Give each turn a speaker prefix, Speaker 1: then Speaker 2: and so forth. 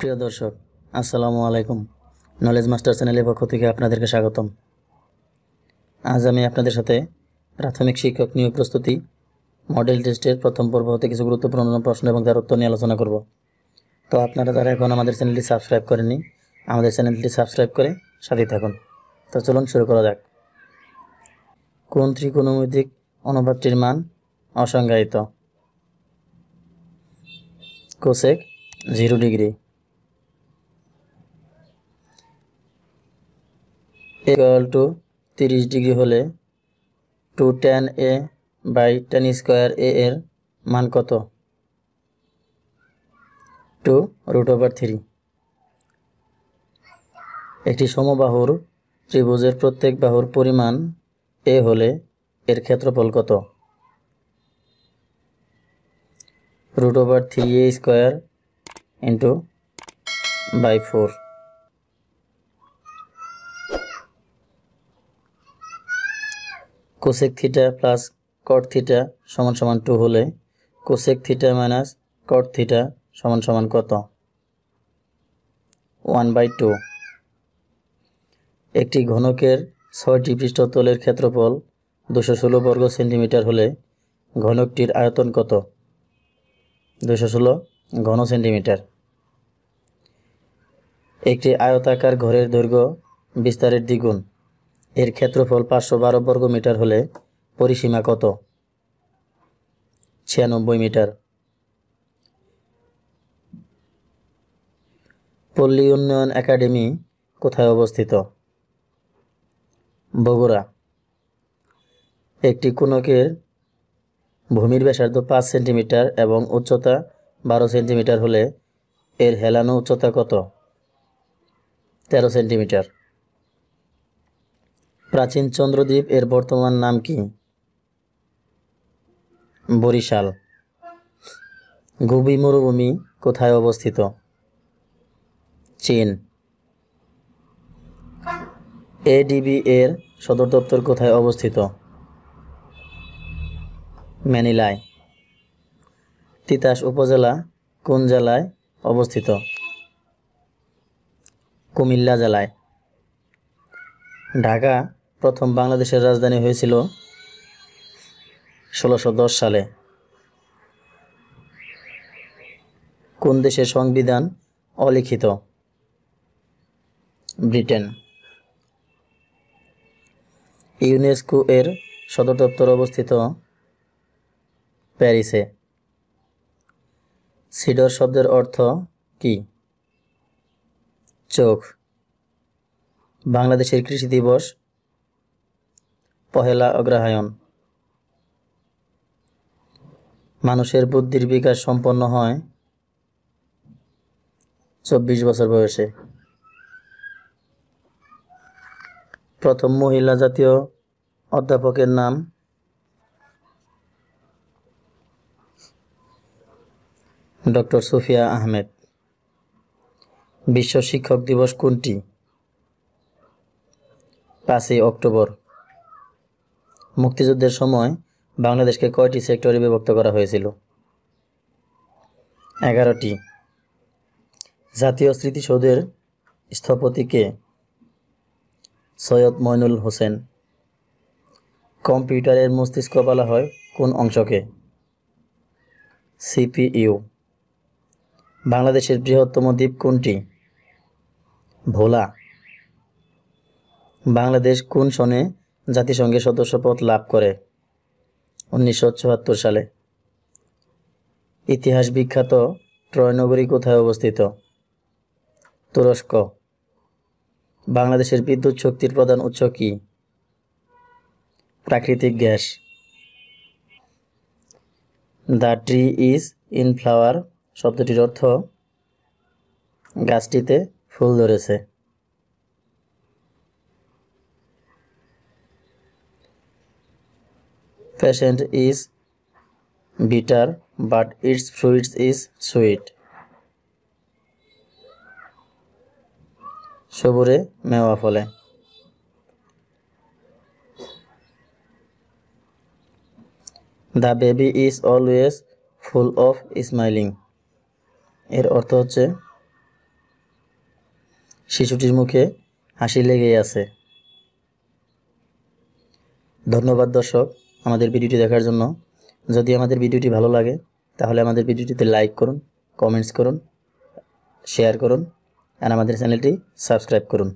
Speaker 1: প্রিয় দর্শক আসসালামু আলাইকুম নলেজ মাস্টার চ্যানেলের পক্ষ থেকে আপনাদেরকে স্বাগতম আজ আমি আপনাদের সাথে প্রাথমিক শিক্ষক নিয়োগ প্রস্তুতি মডেল টেস্টের প্রথম পর্ব হতে কিছু গুরুত্বপূর্ণ প্রশ্ন এবং তার উত্তর নিয়ে আলোচনা করব তো আপনারা যারা এখন আমাদের চ্যানেলটি সাবস্ক্রাইব করেননি আমাদের চ্যানেলটি সাবস্ক্রাইব করে সাথে থাকুন তো চলুন শুরু করা যাক কোন ত্রিকোণমিতিক অনুবাদটির মান অসংজ্ঞায়িত cosec zero degree equal to তিরিশ ডিগ্রি হলে two ten A by ten square A এর মান কত টু রুট ওভার থ্রি একটি সমবাহুর ত্রিভুজের প্রত্যেক বাহুর পরিমাণ এ হলে এর ক্ষেত্রফল কত root over three A square into by four cosec theta plus cot theta সমান সমান টু হলে cosec theta minus cot theta সমান সমান কত ওয়ান বাই টু একটি ঘনকের ছয়টি পৃষ্ঠতলের ক্ষেত্রফল দুশো ষোলো বর্গ সেন্টিমিটার হলে ঘনকটির আয়তন কত দুশো ষোলো ঘন সেন্টিমিটার একটি আয়তাকার ঘরের দৈর্ঘ্য বিস্তারের দ্বিগুণ এর ক্ষেত্রফল পাঁচশো বারো বর্গ মিটার হলে পরিসীমা কত ছিয়ানব্বই মিটার পল্লী উন্নয়ন একাডেমি কোথায় অবস্থিত বগুড়া একটি কুনকের ভূমির ব্যাসার্ধ পাঁচ সেন্টিমিটার এবং উচ্চতা বারো সেন্টিমিটার হলে এর হেলানো উচ্চতা কত তেরো সেন্টিমিটার প্রাচীন চন্দ্রদ্বীপ এর বর্তমান নাম কি বরিশাল গুবি মরুভূমি কোথায় অবস্থিত চীন এডিবি এর সদর দপ্তর কোথায় অবস্থিত ম্যানিলায় তিতাস উপজেলা কোন জেলায় অবস্থিত কুমিল্লা জেলায় ঢাকা প্রথম বাংলাদেশের রাজধানী হয়েছিল ষোলোশো সালে কোন দেশের সংবিধান অলিখিত ব্রিটেন ইউনেস্কো এর সদর দপ্তর অবস্থিত প্যারিসে সিডর শব্দের অর্থ কি চোখ বাংলাদেশের কৃষি দিবস পহেলা অগ্রহায়ণ মানুষের বুদ্ধির বিকাশ সম্পন্ন হয় চব্বিশ বছর বয়সে প্রথম মহিলা জাতীয় অধ্যাপকের নাম ডক্টর সুফিয়া আহমেদ বিশ্ব শিক্ষক দিবস কোনটি পাঁচই অক্টোবর মুক্তিযুদ্ধের সময় বাংলাদেশকে কয়টি সেক্টরে বিভক্ত করা হয়েছিল এগারোটি জাতীয় স্মৃতিসৌধের স্থপতিকে সৈয়দ মইনুল হোসেন কম্পিউটারের মস্তিষ্ক বলা হয় কোন অংশকে সিপিইউ বাংলাদেশের বৃহত্তম দ্বীপ কোনটি ভোলা বাংলাদেশ কোন সনে জাতিসংঘের সদস্যপদ লাভ করে উনিশশো সালে ইতিহাস বিখ্যাত ত্রয়নগরী কোথায় অবস্থিত তুরস্ক বাংলাদেশের বিদ্যুৎ শক্তির প্রধান উৎস কি প্রাকৃতিক gas the tree is in flower শব্দটির অর্থ গাছটিতে ফুল ধরেছে patient is bitter but its fruits is sweet সবুরে মেওয়া ফলে the baby is always full of smiling এর অর্থ হচ্ছে শিশুটির মুখে হাসি লেগেই আছে ধন্যবাদ দর্শক আমাদের ভিডিওটি দেখার জন্য যদি আমাদের ভিডিওটি ভালো লাগে তাহলে আমাদের ভিডিওটিতে লাইক করুন কমেন্টস করুন শেয়ার করুন আর আমাদের চ্যানেলটি সাবস্ক্রাইব করুন